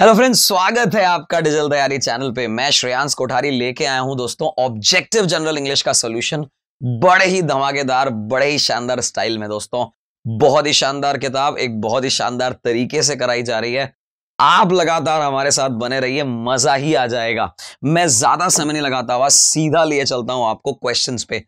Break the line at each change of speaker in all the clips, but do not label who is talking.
hello friends स्वागत है आपका डिजिटल तैयारी चैनल पे मैं श्रेयांश कोठारी लेके आया हूं दोस्तों ऑब्जेक्टिव जनरल इंग्लिश का सोल्यूशन बड़े ही धमाकेदार बड़े ही शानदार स्टाइल में दोस्तों बहुत ही शानदार किताब एक बहुत ही शानदार तरीके से कराई जा रही है आप लगातार हमारे साथ बने रहिए मजा ही आ जाएगा मैं ज्यादा समय नहीं लगाता हुआ सीधा लिए चलता हूं आपको क्वेश्चन पे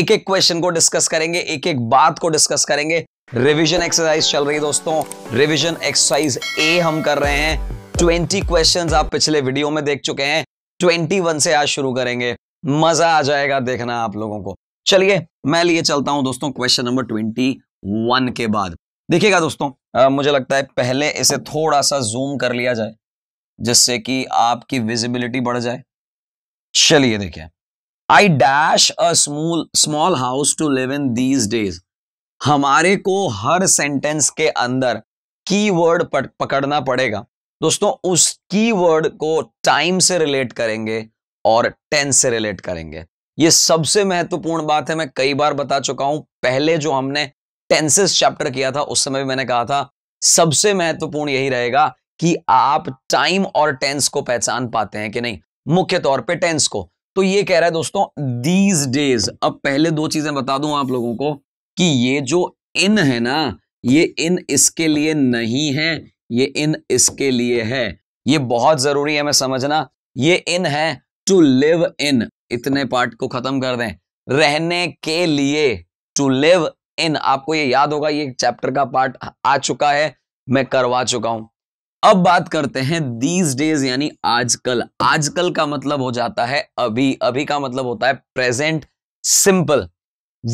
एक एक क्वेश्चन को डिस्कस करेंगे एक एक बात को डिस्कस करेंगे रिविजन एक्सरसाइज चल रही है दोस्तों रिविजन एक्सरसाइज ए हम कर रहे हैं ट्वेंटी क्वेश्चन आप पिछले वीडियो में देख चुके हैं ट्वेंटी वन से आज शुरू करेंगे मजा आ जाएगा देखना आप लोगों को चलिए मैं लिए चलता हूं दोस्तों क्वेश्चन नंबर ट्वेंटी वन के बाद देखिएगा दोस्तों आ, मुझे लगता है पहले इसे थोड़ा सा जूम कर लिया जाए जिससे कि आपकी विजिबिलिटी बढ़ जाए चलिए देखिए I dash a small small house to live in these days हमारे को हर सेंटेंस के अंदर कीवर्ड पकड़ना पड़ेगा दोस्तों उस कीवर्ड को टाइम से रिलेट करेंगे और टेंस से रिलेट करेंगे ये सबसे महत्वपूर्ण बात है मैं कई बार बता चुका हूं पहले जो हमने टेंसेस चैप्टर किया था उस समय भी मैंने कहा था सबसे महत्वपूर्ण यही रहेगा कि आप टाइम और टेंस को पहचान पाते हैं कि नहीं मुख्य तौर पे टेंस को तो ये कह रहा है दोस्तों दीज डेज अब पहले दो चीजें बता दूं आप लोगों को कि ये जो इन है ना ये इन इसके लिए नहीं है ये इन इसके लिए है ये बहुत जरूरी है मैं समझना ये इन है टू लिव इन इतने पार्ट को खत्म कर दें रहने के लिए टू लिव इन आपको ये याद होगा ये चैप्टर का पार्ट आ चुका है मैं करवा चुका हूं अब बात करते हैं दीज डेज यानी आजकल आजकल का मतलब हो जाता है अभी अभी का मतलब होता है प्रेजेंट सिंपल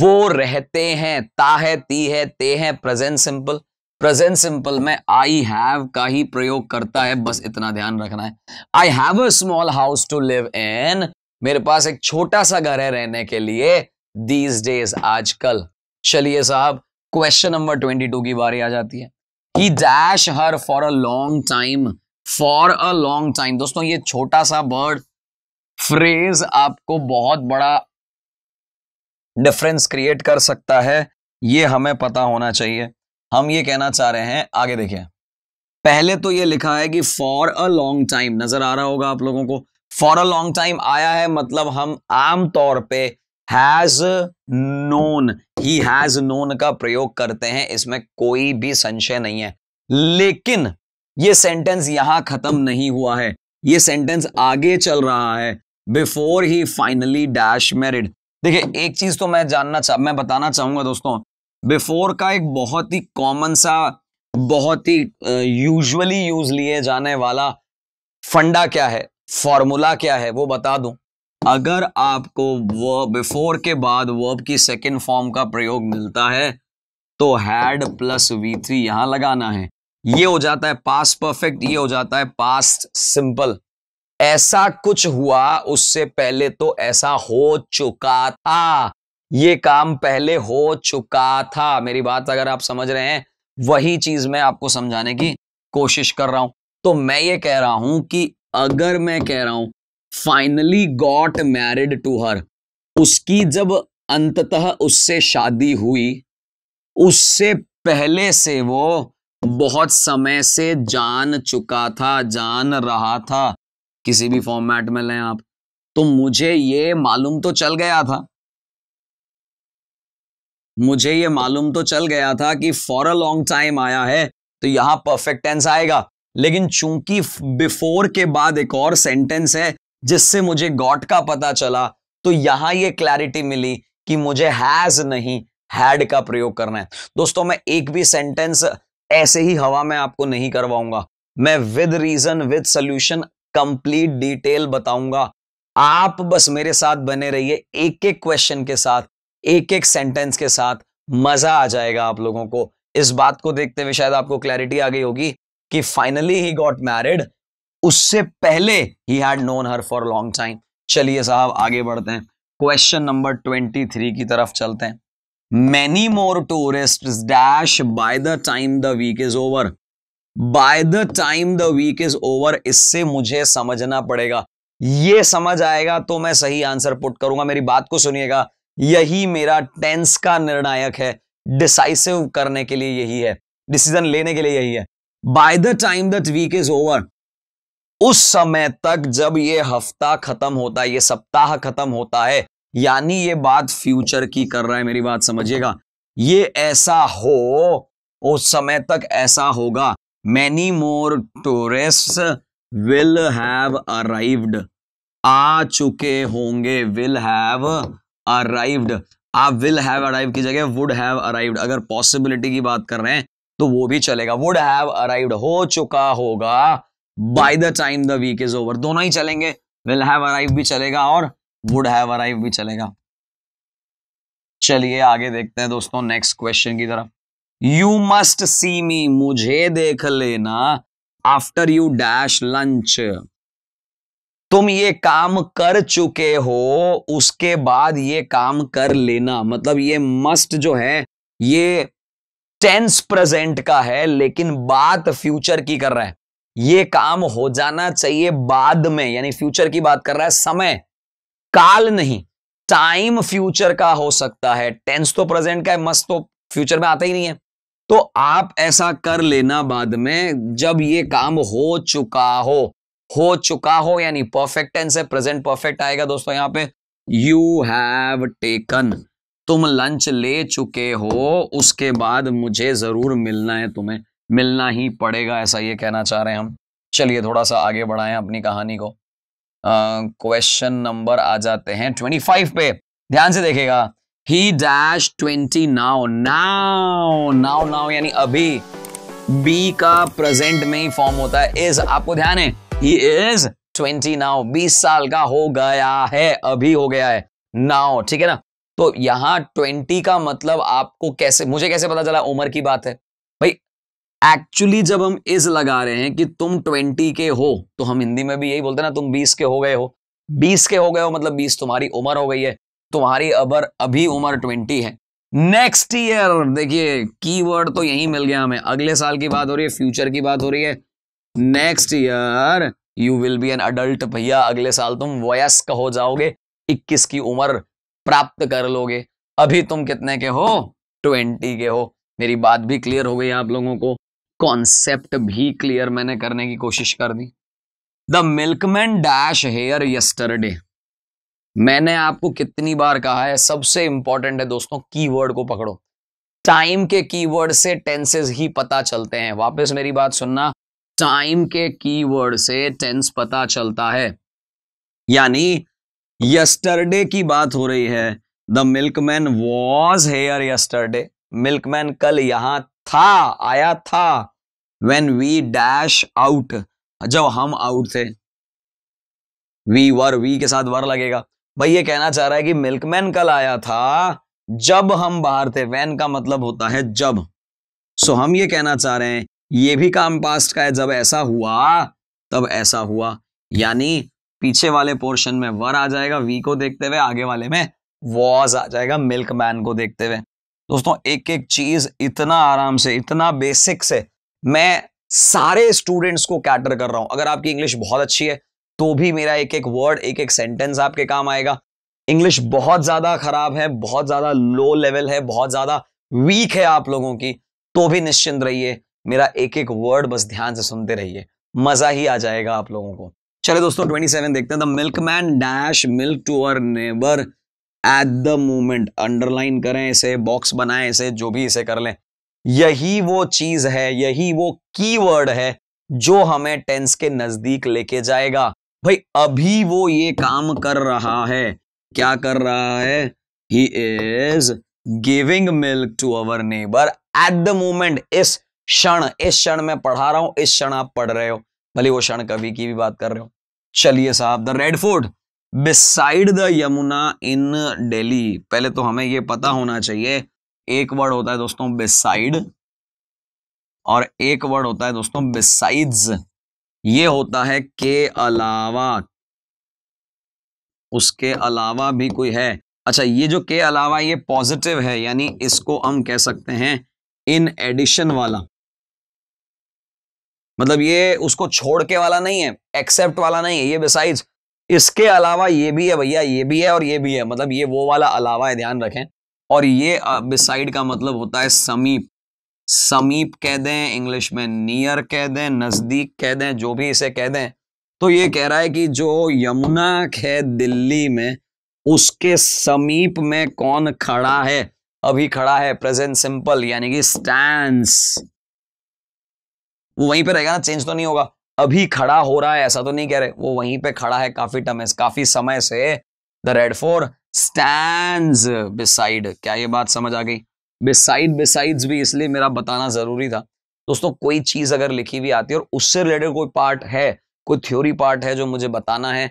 वो रहते हैं ता है ती है ते है प्रेजेंट सिंपल प्रेजेंट सिंपल में आई हैव का ही प्रयोग करता है बस इतना ध्यान रखना है I have a small house to live in मेरे पास एक छोटा सा घर है रहने के लिए दीज डेज आजकल चलिए साहब क्वेश्चन नंबर ट्वेंटी टू की बारी आ जाती है he dash her for a long time for a long time दोस्तों ये छोटा सा वर्ड फ्रेज आपको बहुत बड़ा डिफरेंस क्रिएट कर सकता है ये हमें पता होना चाहिए हम ये कहना चाह रहे हैं आगे देखिए पहले तो ये लिखा है कि फॉर अ लॉन्ग टाइम नजर आ रहा होगा आप लोगों को फॉर अ लॉन्ग टाइम आया है मतलब हम आम तौर पे has known he has known का प्रयोग करते हैं इसमें कोई भी संशय नहीं है लेकिन ये सेंटेंस यहां खत्म नहीं हुआ है ये सेंटेंस आगे चल रहा है before he finally dash married देखिए एक चीज तो मैं जानना चाह मैं बताना चाहूंगा दोस्तों बिफोर का एक बहुत ही कॉमन सा बहुत ही यूजुअली यूज लिए जाने वाला फंडा क्या है फॉर्मूला क्या है वो बता दूं अगर आपको वर्ब बिफोर के बाद वर्ब की सेकेंड फॉर्म का प्रयोग मिलता है तो हैड प्लस वी थ्री यहां लगाना है ये हो जाता है पास्ट परफेक्ट ये हो जाता है पास्ट सिंपल ऐसा कुछ हुआ उससे पहले तो ऐसा हो चुका था ये काम पहले हो चुका था मेरी बात अगर आप समझ रहे हैं वही चीज मैं आपको समझाने की कोशिश कर रहा हूं तो मैं ये कह रहा हूं कि अगर मैं कह रहा हूं finally got married to her उसकी जब अंततः उससे शादी हुई उससे पहले से वो बहुत समय से जान चुका था जान रहा था किसी भी फॉर्मेट में लें आप तो मुझे ये मालूम तो चल गया था मुझे ये मालूम तो चल गया था कि फॉर अ लॉन्ग टाइम आया है तो यहां परफेक्ट टेंस आएगा लेकिन चूंकि बिफोर के बाद एक और सेंटेंस है जिससे मुझे गॉट का पता चला तो यहां ये क्लैरिटी मिली कि मुझे हैज नहीं हैड का प्रयोग करना है दोस्तों मैं एक भी सेंटेंस ऐसे ही हवा में आपको नहीं करवाऊंगा मैं with reason with solution complete detail बताऊंगा आप बस मेरे साथ बने रहिए एक एक क्वेश्चन के साथ एक एक सेंटेंस के साथ मजा आ जाएगा आप लोगों को इस बात को देखते हुए शायद आपको क्लैरिटी आ गई होगी कि फाइनली ही गॉट मैरिड उससे पहले ही had known her for long time चलिए साहब आगे बढ़ते हैं क्वेश्चन नंबर ट्वेंटी थ्री की तरफ चलते हैं many more tourist dash by the time the week is over by the time the week is over इससे मुझे समझना पड़ेगा ये समझ आएगा तो मैं सही आंसर पुट करूंगा मेरी बात को सुनिएगा यही मेरा टेंस का निर्णायक है डिसाइसिव करने के लिए यही है डिसीजन लेने के लिए यही है by the time that week is over उस समय तक जब ये हफ्ता खत्म होता है ये सप्ताह खत्म होता है यानी ये बात फ्यूचर की कर रहा है मेरी बात समझिएगा ये ऐसा हो उस समय तक ऐसा होगा many more tourist will have arrived आ चुके होंगे विल हैव अराइव्ड आप विल हैव अराइव की जगह वुड हैव अराइव्ड अगर पॉसिबिलिटी की बात कर रहे हैं तो वो भी चलेगा वुड हैव अराइव्ड हो चुका होगा by the time the week is over दोनों ही चलेंगे विल हैव अराइव भी चलेगा और वुड हैव अराइव भी चलेगा चलिए आगे देखते हैं दोस्तों नेक्स्ट क्वेश्चन की तरफ यू मस्ट सी मी मुझे देख लेना आफ्टर यू डैश लंच तुम ये काम कर चुके हो उसके बाद ये काम कर लेना मतलब ये मस्ट जो है ये टेंस प्रेजेंट का है लेकिन बात फ्यूचर की कर रहा है ये काम हो जाना चाहिए बाद में यानी फ्यूचर की बात कर रहा है समय काल नहीं टाइम फ्यूचर का हो सकता है टेंस तो प्रेजेंट का है मस्त तो फ्यूचर में आता ही नहीं है तो आप ऐसा कर लेना बाद में जब ये काम हो चुका हो हो चुका हो यानी परफेक्ट टेंस है प्रेजेंट परफेक्ट आएगा दोस्तों यहाँ पे यू हैव टेकन तुम लंच ले चुके हो उसके बाद मुझे जरूर मिलना है तुम्हें मिलना ही पड़ेगा ऐसा ये कहना चाह रहे हैं हम चलिए थोड़ा सा आगे बढ़ाएं अपनी कहानी को क्वेश्चन uh, नंबर आ जाते हैं ट्वेंटी फाइव पे ध्यान से देखेगा he dash twenty now now now now यानी अभी बी का प्रेजेंट में ही फॉर्म होता है इज आपको ध्यान है ही इज ट्वेंटी नाउ बीस साल का हो गया है अभी हो गया है नाउ ठीक है ना तो यहां ट्वेंटी का मतलब आपको कैसे मुझे कैसे पता चला उम्र की बात है भाई एक्चुअली जब हम इज लगा रहे हैं कि तुम ट्वेंटी के हो तो हम हिंदी में भी यही बोलते हैं ना तुम बीस के हो गए हो बीस के हो गए हो मतलब बीस तुम्हारी उम्र हो गई है तुम्हारी अबर अभी उम्र ट्वेंटी है नेक्स्ट ईयर देखिए कीवर्ड तो यही मिल गया हमें अगले साल की बात हो रही है फ्यूचर की बात हो रही है next year you will be an adult भैया अगले साल तुम वयस्क हो जाओगे 21 की उम्र प्राप्त कर लोगे अभी तुम कितने के हो 20 के हो मेरी बात भी क्लियर हो गई आप लोगों को कॉन्सेप्ट भी क्लियर मैंने करने की कोशिश कर दी the milkman dash here yesterday मैंने आपको कितनी बार कहा है सबसे इंपॉर्टेंट है दोस्तों कीवर्ड को पकड़ो टाइम के कीवर्ड से टेंसेस ही पता चलते हैं वापस मेरी बात सुनना टाइम के कीवर्ड से टेंस पता चलता है यानी यस्टरडे की बात हो रही है the milkman was here yesterday milkman कल यहां था आया था वेन वी डैश आउट जब हम आउट थे वी वर वी के साथ वर लगेगा भाई ये कहना चाह रहा है कि मिल्कमैन कल आया था जब हम बाहर थे वैन का मतलब होता है जब सो हम ये कहना चाह रहे हैं ये भी काम पास्ट का है जब ऐसा हुआ तब ऐसा हुआ यानी पीछे वाले पोर्शन में वर आ जाएगा वी को देखते हुए आगे वाले में वॉज आ जाएगा मिल्क मैन को देखते हुए दोस्तों एक एक चीज इतना आराम से इतना बेसिक से मैं सारे स्टूडेंट्स को कैटर कर रहा हूं अगर आपकी इंग्लिश बहुत अच्छी है तो भी मेरा एक एक वर्ड एक एक सेंटेंस आपके काम आएगा इंग्लिश बहुत ज्यादा खराब है बहुत ज्यादा लो लेवल है बहुत ज्यादा वीक है आप लोगों की तो भी निश्चिंत रहिए मेरा एक एक वर्ड बस ध्यान से सुनते रहिए मजा ही आ जाएगा आप लोगों को चले दोस्तों ट्वेंटी सेवन देखते हैं the milkman dash milk to our neighbour at the moment underline करें इसे बॉक्स बनाए इसे जो भी इसे कर लें यही वो चीज है यही वो वर्ड है जो हमें टेंस के नजदीक लेके जाएगा भाई अभी वो ये काम कर रहा है क्या कर रहा है he is giving milk to our neighbour at the moment इस क्षण इस क्षण में पढ़ा रहा हूं इस क्षण आप पढ़ रहे हो भले वो क्षण कवि की भी बात कर रहे हो चलिए साहब the red fort beside the Yamuna in Delhi पहले तो हमें ये पता होना चाहिए एक वर्ड होता है दोस्तों बिसाइड और एक वर्ड होता है दोस्तों बिसाइड्स ये होता है के अलावा उसके अलावा भी कोई है अच्छा ये जो के अलावा ये पॉजिटिव है यानी इसको हम कह सकते हैं इन एडिशन वाला मतलब ये उसको छोड़ के वाला नहीं है एक्सेप्ट वाला नहीं है ये बिसाइज इसके अलावा ये भी है भैया ये भी है और ये भी है मतलब ये वो वाला अलावा है ध्यान रखें और ये बिसाइड का मतलब होता है समीप समीप कह दें इंग्लिश में नियर कह दें नज़दीक कह दें जो भी इसे कह दें तो ये कह रहा है कि जो यमुना है दिल्ली में उसके समीप में कौन खड़ा है अभी खड़ा है प्रेजेंट सिंपल यानी कि स्टैंड वो वहीं पे रहेगा ना चेंज तो नहीं होगा अभी खड़ा हो रहा है ऐसा तो नहीं कह रहे वो वहीं पे खड़ा है काफी टमेस काफी समय से the red fort stand beside क्या ये बात समझ आ गई बिसाइड बिसाइड्स भी इसलिए मेरा बताना जरूरी था दोस्तों कोई चीज अगर लिखी हुई आती है और उससे रिलेटेड कोई पार्ट है कोई थ्योरी पार्ट है जो मुझे बताना है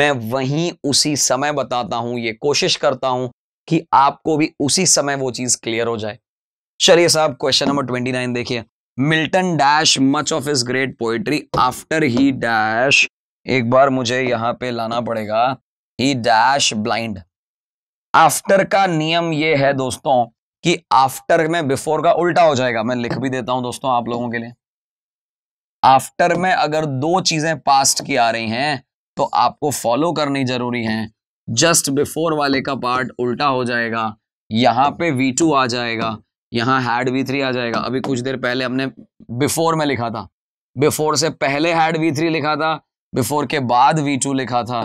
मैं वहीं उसी समय बताता हूं ये कोशिश करता हूं कि आपको भी उसी समय वो चीज क्लियर हो जाए चलिए साहब क्वेश्चन नंबर ट्वेंटी नाइन देखिए Milton dash much of his great poetry after he dash एक बार मुझे यहां पे लाना पड़ेगा ही डैश ब्लाइंड आफ्टर का नियम ये है दोस्तों कि आफ्टर में बिफोर का उल्टा हो जाएगा मैं लिख भी देता हूं दोस्तों आप लोगों के लिए आफ्टर में अगर दो चीजें पास्ट की आ रही हैं तो आपको फॉलो करनी जरूरी है जस्ट बिफोर वाले का पार्ट उल्टा हो जाएगा यहां पे वी टू आ जाएगा यहाँ हैड वी थ्री आ जाएगा अभी कुछ देर पहले हमने बिफोर में लिखा था बिफोर से पहले हैड वी थ्री लिखा था बिफोर के बाद वी टू लिखा था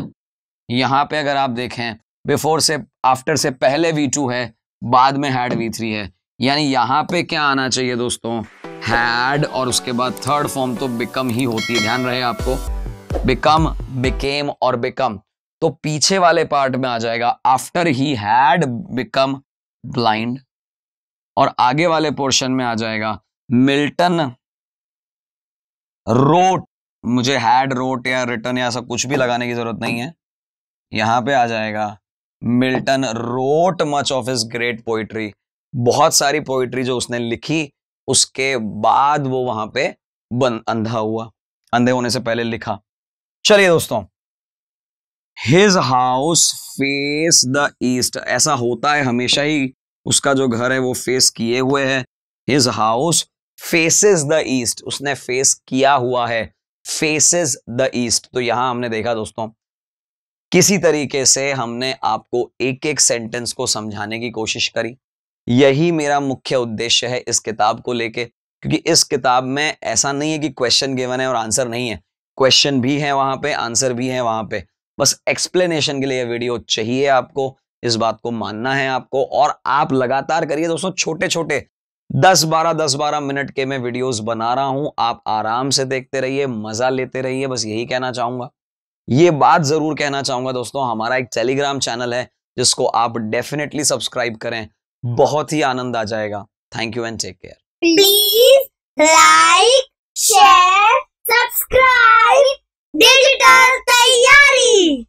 यहाँ पे अगर आप देखें बिफोर से आफ्टर से पहले वी टू है बाद में हैड वी थ्री है यानी यहाँ पे क्या आना चाहिए दोस्तों हैड और उसके बाद थर्ड फॉर्म तो बिकम ही होती है ध्यान रहे आपको बिकम बिकेम और बिकम तो पीछे वाले पार्ट में आ जाएगा after he had become blind और आगे वाले पोर्शन में आ जाएगा मिल्टन रोट मुझे हैड रोट या रिटर्न या सब कुछ भी लगाने की जरूरत नहीं है यहां पे आ जाएगा Milton wrote much of his great poetry बहुत सारी पोइट्री जो उसने लिखी उसके बाद वो वहां पे बन अंधा हुआ अंधे होने से पहले लिखा चलिए दोस्तों his house face the east ऐसा होता है हमेशा ही उसका जो घर है वो फेस किए हुए है his house faces the east उसने फेस किया हुआ है फेसेस द ईस्ट तो यहां हमने देखा दोस्तों किसी तरीके से हमने आपको एक एक सेंटेंस को समझाने की कोशिश करी यही मेरा मुख्य उद्देश्य है इस किताब को लेके क्योंकि इस किताब में ऐसा नहीं है कि क्वेश्चन गिवन है और आंसर नहीं है क्वेश्चन भी है वहां पे आंसर भी है वहां पे बस एक्सप्लेनेशन के लिए वीडियो चाहिए आपको इस बात को मानना है आपको और आप लगातार करिए दोस्तों छोटे छोटे दस बारह दस बारह मिनट के मैं वीडियोस बना रहा हूं आप आराम से देखते रहिए मजा लेते रहिए बस यही कहना चाहूंगा ये बात जरूर कहना चाहूंगा दोस्तों हमारा एक टेलीग्राम चैनल है जिसको आप डेफिनेटली सब्सक्राइब करें बहुत ही आनंद आ जाएगा thank you and take care please like share subscribe digital तैयारी